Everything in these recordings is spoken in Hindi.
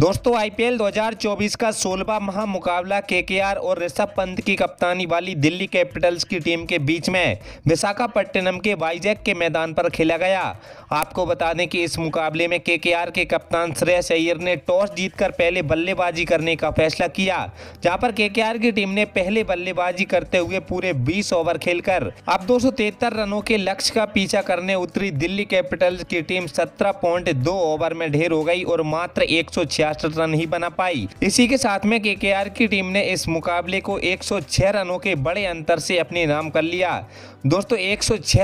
दोस्तों आईपीएल 2024 का सोलवा महा मुकाबला केकेआर और ऋषभ पंत की कप्तानी वाली दिल्ली कैपिटल्स की टीम के बीच में विशाखापट्टनम के वाइजैक के मैदान पर खेला गया आपको बता दें कि इस मुकाबले में केकेआर के कप्तान श्रेयस अय्यर ने टॉस जीतकर पहले बल्लेबाजी करने का फैसला किया जहां पर केकेआर की टीम ने पहले बल्लेबाजी करते हुए पूरे बीस ओवर खेलकर अब दो रनों के लक्ष्य का पीछा करने उतरी दिल्ली कैपिटल्स की टीम सत्रह पॉइंट ओवर में ढेर हो गई और मात्र एक रन ही बना पाई इसी के साथ में के की टीम ने इस मुकाबले को एक रनों के बड़े अंतर से अपने नाम कर लिया दोस्तों एक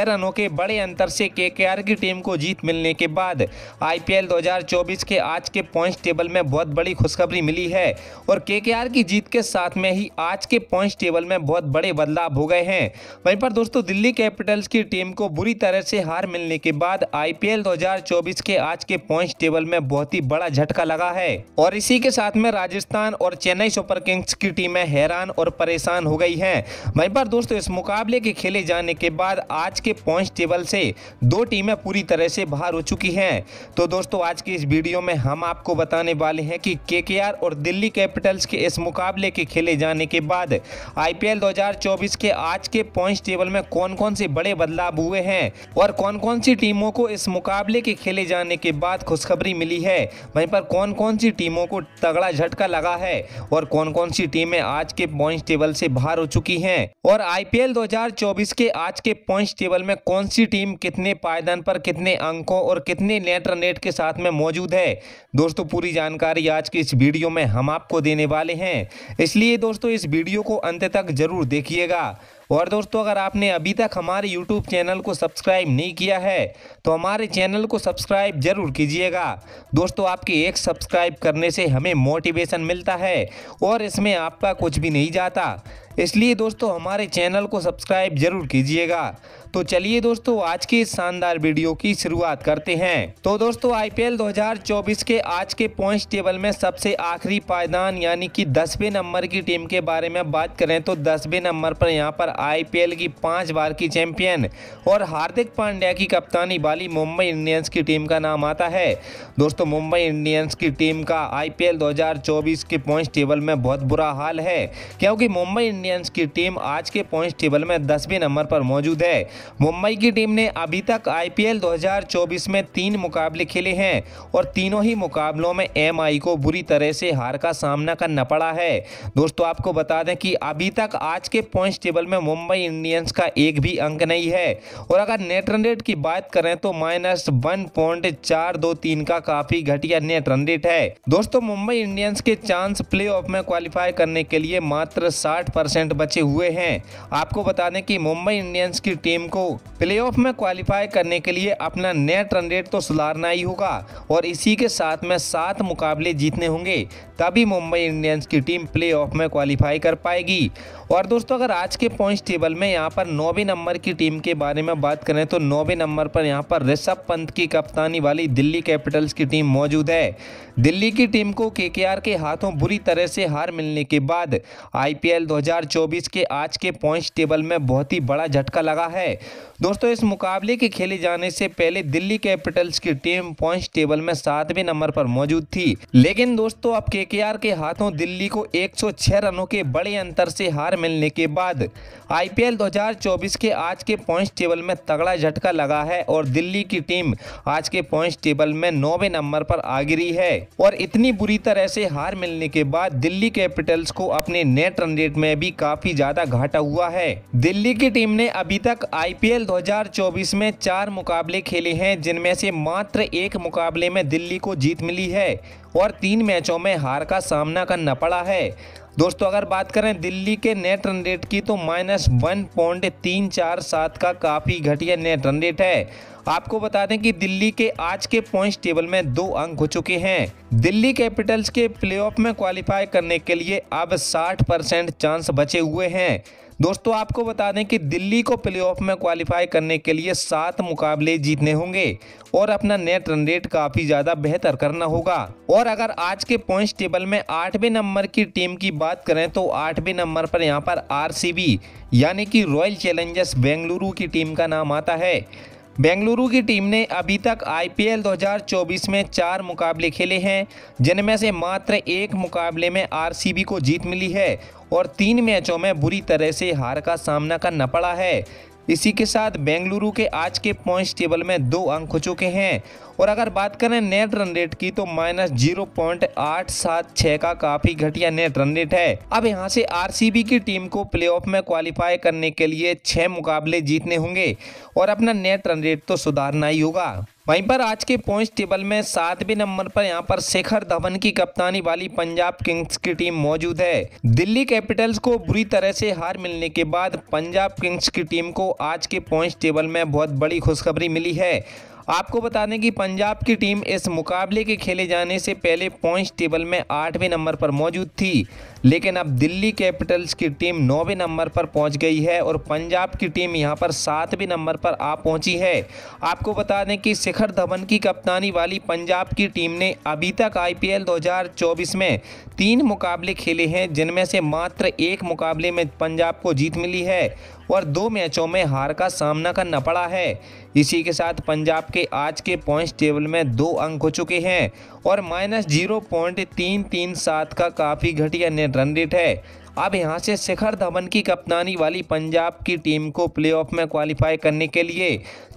रनों के बड़े अंतर से के की टीम को जीत मिलने के बाद आईपीएल 2024 के आज के पॉइंट टेबल में बहुत बड़ी खुशखबरी मिली है और के की जीत के साथ में ही आज के पॉइंट टेबल में बहुत बड़े बदलाव हो गए हैं वहीं पर दोस्तों दिल्ली कैपिटल्स की टीम को बुरी तरह से हार मिलने के बाद आईपीएल 2024 के आज के पॉइंट टेबल में बहुत ही बड़ा झटका लगा है और इसी के साथ में राजस्थान और चेन्नई सुपर किंग्स की टीमें हैरान और परेशान हो गई हैं वहीं पर दोस्तों इस मुकाबले के खेले जाने के बाद आज के पॉइंट टेबल से दो टीमें पूरी तरह से बाहर हो चुकी हैं तो दोस्तों आज की इस वीडियो में हम आपको बताने वाले हैं कि के और दिल्ली कैपिटल्स के इस मुकाबले के खेले जाने के बाद आई पी के आज के पॉइंट टेबल में कौन कौन से बड़े बदलाव हुए हैं और कौन कौन सी टीमों को इस मुकाबले के खेले जाने के बाद खुशखबरी मिली है वहीं पर कौन कौन कौन सी टीमों को तगड़ा झटका लगा है और कौन कौन सी टीमें आज के पॉइंट टेबल से बाहर हो चुकी हैं और आईपीएल 2024 के आज के पॉइंट टेबल में कौन सी टीम कितने पायदान पर कितने अंकों और कितने नेट रन रेट के साथ में मौजूद है दोस्तों पूरी जानकारी आज की इस वीडियो में हम आपको देने वाले हैं इसलिए दोस्तों इस वीडियो को अंत तक जरूर देखिएगा और दोस्तों अगर आपने अभी तक हमारे YouTube चैनल को सब्सक्राइब नहीं किया है तो हमारे चैनल को सब्सक्राइब जरूर कीजिएगा दोस्तों आपकी एक सब्सक्राइब सब्सक्राइब करने से हमें मोटिवेशन मिलता है और इसमें आपका कुछ भी नहीं जाता इसलिए दोस्तों हमारे चैनल को सब्सक्राइब जरूर कीजिएगा तो चलिए दोस्तों आज के इस शानदार वीडियो की शुरुआत करते हैं तो दोस्तों आईपीएल 2024 के आज के पॉइंट्स टेबल में सबसे आखिरी पायदान यानी कि दसवें नंबर की टीम के बारे में बात करें तो दसवें नंबर पर यहां पर आईपीएल की पांच बार की चैंपियन और हार्दिक पांड्या की कप्तानी वाली मुंबई इंडियंस की टीम का नाम आता है दोस्तों मुंबई इंडियंस की टीम का आई पी के पॉइंट्स टेबल में बहुत बुरा हाल है क्योंकि मुंबई इंडियंस की टीम आज के पॉइंट्स टेबल में दसवें नंबर पर मौजूद है मुंबई की टीम ने अभी तक आईपीएल 2024 में तीन मुकाबले खेले हैं और तीनों ही मुकाबलों में एम को बुरी तरह से हार का सामना करना पड़ा है दोस्तों आपको बता दें कि अभी तक आज के पॉइंट्स टेबल में मुंबई इंडियंस का एक भी अंक नहीं है और अगर नेट रन रेट की बात करें तो माइनस वन पॉइंट चार दो तीन का काफी घटिया नेट रन रेट है दोस्तों मुंबई इंडियंस के चांस प्ले में क्वालिफाई करने के लिए मात्र साठ परसेंट बचे हुए हैं आपको बता दें कि मुंबई इंडियंस की टीम को प्लेऑफ में क्वालिफाई करने के लिए अपना नेट रन रेट तो सुधारना ही होगा और इसी के साथ में सात मुकाबले जीतने होंगे तभी मुंबई इंडियंस की टीम प्ले में क्वालिफाई कर पाएगी और दोस्तों अगर आज के पॉइंट्स टेबल में यहाँ पर नौवे नंबर की टीम के बारे में बात करें तो नौवे नंबर पर यहाँ पर ऋषभ पंत की कप्तानी वाली दिल्ली कैपिटल्स की टीम मौजूद है दिल्ली की टीम को के के हाथों बुरी तरह से हार मिलने के बाद आईपीएल 2024 के आज के पॉइंट्स टेबल में बहुत ही बड़ा झटका लगा है दोस्तों इस मुकाबले के खेले जाने से पहले दिल्ली कैपिटल्स की टीम पॉइंट्स टेबल में सातवें नंबर पर मौजूद थी लेकिन दोस्तों अब के के हाथों दिल्ली को 106 रनों के बड़े अंतर से हार मिलने के बाद आईपीएल 2024 के आज के पॉइंट्स टेबल में तगड़ा झटका लगा है और दिल्ली की टीम आज के पॉइंट्स टेबल में नौवे नंबर पर आ गिरी है और इतनी बुरी तरह से हार मिलने के बाद दिल्ली कैपिटल्स को अपने नेट रन रेट में भी काफी ज्यादा घाटा हुआ है दिल्ली की टीम ने अभी तक आईपीएल 2024 में चार मुकाबले खेले हैं जिनमें से मात्र एक मुकाबले में दिल्ली को जीत मिली है और तीन मैचों में हार का सामना करना पड़ा है दोस्तों अगर बात करें दिल्ली के नेट रन रेट की तो माइनस वन पॉइंट तीन चार सात का काफ़ी घटिया नेट रन रेट है आपको बता दें कि दिल्ली के आज के पॉइंट्स टेबल में दो अंक हो चुके हैं दिल्ली कैपिटल्स के प्लेऑफ में क्वालिफाई करने के लिए अब 60 परसेंट चांस बचे हुए हैं दोस्तों आपको बता दें कि दिल्ली को प्लेऑफ में क्वालिफाई करने के लिए सात मुकाबले जीतने होंगे और अपना नेट रन रेट काफ़ी ज़्यादा बेहतर करना होगा और अगर आज के पॉइंट्स टेबल में आठवें नंबर की टीम की बात करें तो आठवें नंबर पर यहाँ पर आर यानी कि रॉयल चैलेंजर्स बेंगलुरु की टीम का नाम आता है बेंगलुरु की टीम ने अभी तक आईपीएल 2024 में चार मुकाबले खेले हैं जिनमें से मात्र एक मुकाबले में आरसीबी को जीत मिली है और तीन मैचों में बुरी तरह से हार का सामना करना पड़ा है इसी के साथ बेंगलुरु के आज के पॉइंट्स टेबल में दो अंक हो चुके हैं और अगर बात करें नेट रन रेट की तो माइनस जीरो पॉइंट आठ सात छः का काफी घटिया नेट रन रेट है अब यहाँ से आरसीबी की टीम को प्लेऑफ में क्वालिफाई करने के लिए छः मुकाबले जीतने होंगे और अपना नेट रन रेट तो सुधारना ही होगा वहीं पर आज के पॉइंट टेबल में सातवें नंबर पर यहां पर शेखर धवन की कप्तानी वाली पंजाब किंग्स की टीम मौजूद है दिल्ली कैपिटल्स को बुरी तरह से हार मिलने के बाद पंजाब किंग्स की टीम को आज के पॉइंट टेबल में बहुत बड़ी खुशखबरी मिली है आपको बता दें कि पंजाब की टीम इस मुकाबले के खेले जाने से पहले पॉइंट्स टेबल में आठवें नंबर पर मौजूद थी लेकिन अब दिल्ली कैपिटल्स की टीम नौवें नंबर पर पहुंच गई है और पंजाब की टीम यहां पर सातवें नंबर पर आ पहुंची है आपको बता दें कि शिखर धवन की कप्तानी वाली पंजाब की टीम ने अभी तक आईपीएल 2024 में तीन मुकाबले खेले हैं जिनमें से मात्र एक मुकाबले में पंजाब को जीत मिली है और दो मैचों में हार का सामना करना पड़ा है इसी के साथ पंजाब के आज के पॉइंट्स टेबल में दो अंक हो चुके हैं और माइनस जीरो पॉइंट तीन तीन सात का काफ़ी घटिया नेट रन रेट है अब यहां से शिखर धवन की कप्तानी वाली पंजाब की टीम को प्लेऑफ में क्वालिफाई करने के लिए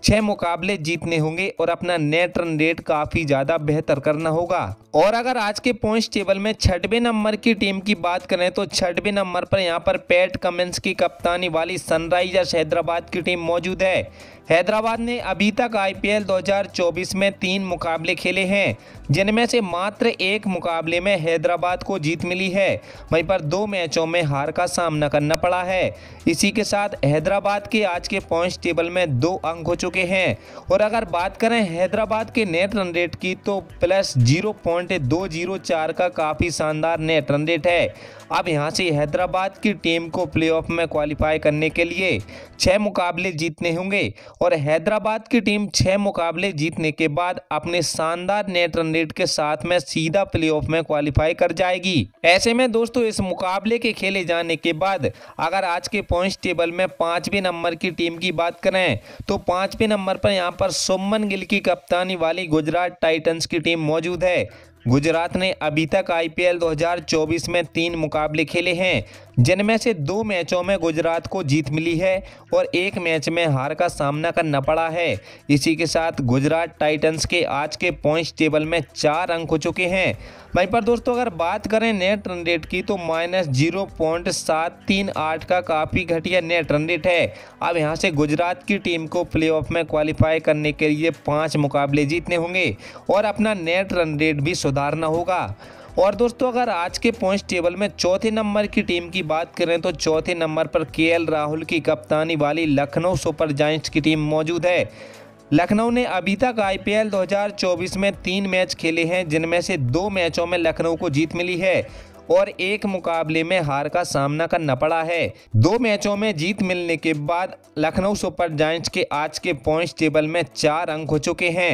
छः मुकाबले जीतने होंगे और अपना नेट रन रेट काफ़ी ज़्यादा बेहतर करना होगा और अगर आज के पॉइंट्स टेबल में छठवें नंबर की टीम की बात करें तो छठवें नंबर पर यहाँ पर पैट कमेंस की कप्तानी वाली सनराइजर्स हैदराबाद की टीम मौजूद है हैदराबाद ने अभी तक आईपीएल 2024 में तीन मुकाबले खेले हैं जिनमें से मात्र एक मुकाबले में हैदराबाद को जीत मिली है वहीं पर दो मैचों में हार का सामना करना पड़ा है इसी के साथ हैदराबाद के आज के पॉइंट टेबल में दो अंक हो चुके हैं और अगर बात करें हैदराबाद के नेट रन रेट की तो प्लस जीरो पॉइंट दो जीरो चार का काफ़ी शानदार नेट रन रेट है अब यहाँ से हैदराबाद की टीम को प्ले में क्वालिफाई करने के लिए छः मुकाबले जीतने होंगे और हैदराबाद की टीम छः मुकाबले जीतने के बाद अपने शानदार नेट रन रेट के साथ में सीधा प्ले में क्वालिफाई कर जाएगी ऐसे में दोस्तों इस मुकाबले के खेले जाने के बाद अगर आज के पॉइंट टेबल में पाँचवें नंबर की टीम की बात करें तो पाँचवें नंबर पर यहाँ पर सुमन गिल की कप्तानी वाली गुजरात टाइटन्स की टीम मौजूद है गुजरात ने अभी तक आईपीएल 2024 में तीन मुकाबले खेले हैं जिनमें से दो मैचों में गुजरात को जीत मिली है और एक मैच में हार का सामना करना पड़ा है इसी के साथ गुजरात टाइटंस के आज के पॉइंट्स टेबल में चार अंक हो चुके हैं वहीं पर दोस्तों अगर बात करें नेट रन रेट की तो माइनस जीरो पॉइंट सात तीन आठ का काफ़ी घटिया नेट रन रेट है अब यहाँ से गुजरात की टीम को प्लेऑफ में क्वालिफाई करने के लिए पाँच मुकाबले जीतने होंगे और अपना नेट रन रेट भी सुधारना होगा और दोस्तों अगर आज के पॉइंट टेबल में चौथे नंबर की टीम की बात करें तो चौथे नंबर पर के राहुल की कप्तानी वाली लखनऊ सुपर जाइंट्स की टीम मौजूद है लखनऊ ने अभी तक आईपीएल 2024 में तीन मैच खेले हैं जिनमें से दो मैचों में लखनऊ को जीत मिली है और एक मुकाबले में हार का सामना करना पड़ा है दो मैचों में जीत मिलने के बाद लखनऊ सुपर जाइंट्स के आज के पॉइंट टेबल में चार अंक हो चुके हैं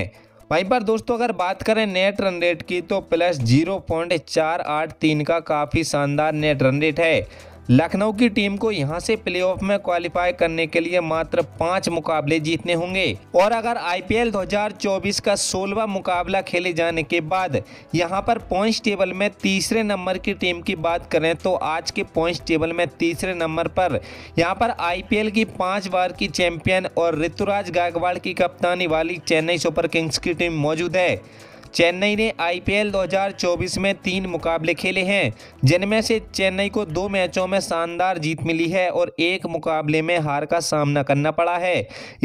वहीं पर दोस्तों अगर बात करें नेट रन रेट की तो प्लस जीरो पॉइंट चार आठ तीन का काफ़ी शानदार नेट रन रेट है लखनऊ की टीम को यहां से प्लेऑफ में क्वालिफाई करने के लिए मात्र पाँच मुकाबले जीतने होंगे और अगर आईपीएल 2024 का सोलवा मुकाबला खेले जाने के बाद यहां पर पॉइंट टेबल में तीसरे नंबर की टीम की बात करें तो आज के पॉइंट टेबल में तीसरे नंबर पर यहां पर आईपीएल की पाँच बार की चैंपियन और ऋतुराज गायकवाड़ की कप्तानी वाली चेन्नई सुपर किंग्स की टीम मौजूद है चेन्नई ने आईपीएल 2024 में तीन मुकाबले खेले हैं जिनमें से चेन्नई को दो मैचों में शानदार जीत मिली है और एक मुकाबले में हार का सामना करना पड़ा है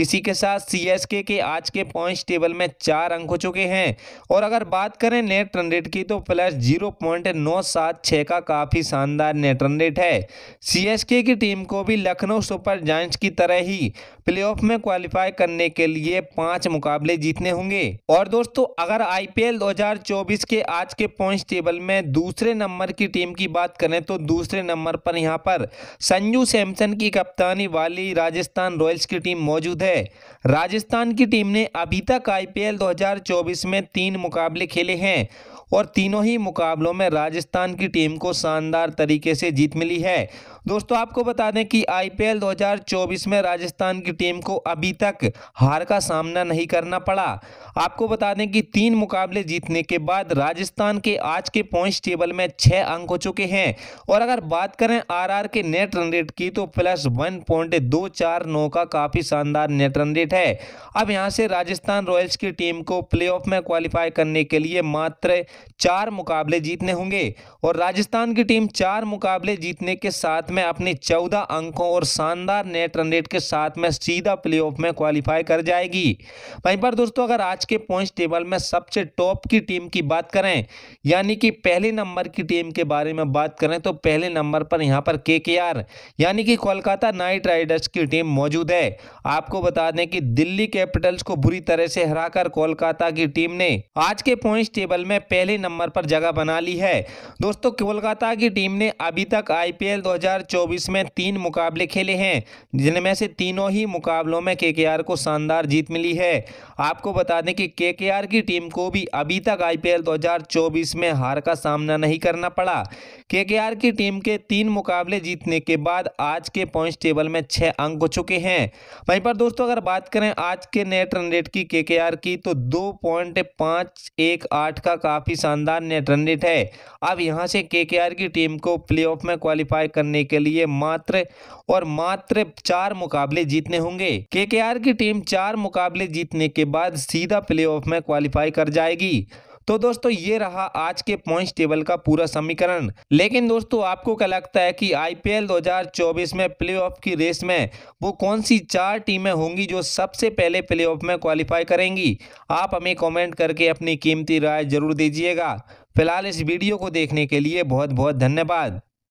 इसी के साथ सीएसके के आज के पॉइंट्स टेबल में चार अंक हो चुके हैं और अगर बात करें नेट रन रेट की तो प्लस जीरो पॉइंट नौ सात छः का काफ़ी शानदार नेट रन रेट है सी की टीम को भी लखनऊ सुपर जायंट्स की तरह ही प्ले में क्वालिफाई करने के लिए पाँच मुकाबले जीतने होंगे और दोस्तों अगर आई आईपीएल 2024 के आज के पॉइंट्स टेबल में दूसरे नंबर की टीम की बात करें तो दूसरे नंबर पर यहां पर संजू सैमसन की कप्तानी वाली राजस्थान रॉयल्स की टीम मौजूद है राजस्थान की टीम ने अभी तक आईपीएल 2024 में तीन मुकाबले खेले हैं और तीनों ही मुकाबलों में राजस्थान की टीम को शानदार तरीके से जीत मिली है दोस्तों आपको बता दें कि आईपीएल 2024 में राजस्थान की टीम को अभी तक हार का सामना नहीं करना पड़ा आपको बता दें कि तीन मुकाबले जीतने के बाद राजस्थान के आज के पॉइंट्स टेबल में छः अंक हो चुके हैं और अगर बात करें आरआर के नेट रन रेट की तो प्लस वन पॉइंट दो चार नौ का काफ़ी शानदार नेट रन रेट है अब यहाँ से राजस्थान रॉयल्स की टीम को प्ले में क्वालिफाई करने के लिए मात्र चार मुकाबले जीतने होंगे और राजस्थान की टीम चार मुकाबले जीतने के साथ में अपनी चौदह अंकों और शानदार नेट रन रेट के साथ में सीधा प्ले में क्वालिफाई कर जाएगी वहीं पर दोस्तों अगर आज के पॉइंट टेबल में सबसे टॉप की टीम की बात करें यानी कि पहले नंबर की टीम के बारे में बात करें तो पहले नंबर पर यहाँ पर के यानी कि कोलकाता नाइट राइडर्स की टीम मौजूद है आपको बता दें कि दिल्ली कैपिटल्स को बुरी तरह से हराकर कोलकाता की टीम ने आज के पॉइंट टेबल में पहले नंबर पर जगह बना ली है दोस्तों कोलकाता की टीम ने अभी तक आईपीएल 2024 में तीन मुकाबले खेले हैं जिनमें से तीनों ही मुकाबलों में केकेआर को शानदार जीत मिली है आपको बता दें कि केकेआर की टीम को भी अभी तक आईपीएल 2024 में हार का सामना नहीं करना पड़ा केकेआर की टीम के तीन मुकाबले जीतने के बाद आज के पॉइंट्स टेबल में छः अंक हो चुके हैं वहीं पर दोस्तों अगर बात करें आज के नेट रन रेट की केकेआर की तो दो पॉइंट पाँच एक आठ का काफ़ी शानदार नेट रन रेट है अब यहाँ से केकेआर की टीम को प्लेऑफ में क्वालिफाई करने के लिए मात्र और मात्र चार मुकाबले जीतने होंगे केकेआर की टीम चार मुकाबले जीतने के बाद सीधा प्ले में क्वालिफाई कर जाएगी तो दोस्तों ये रहा आज के पॉइंट्स टेबल का पूरा समीकरण लेकिन दोस्तों आपको क्या लगता है कि आईपीएल 2024 में प्लेऑफ की रेस में वो कौन सी चार टीमें होंगी जो सबसे पहले प्लेऑफ में क्वालिफाई करेंगी आप हमें कमेंट करके अपनी कीमती राय जरूर दीजिएगा फिलहाल इस वीडियो को देखने के लिए बहुत बहुत धन्यवाद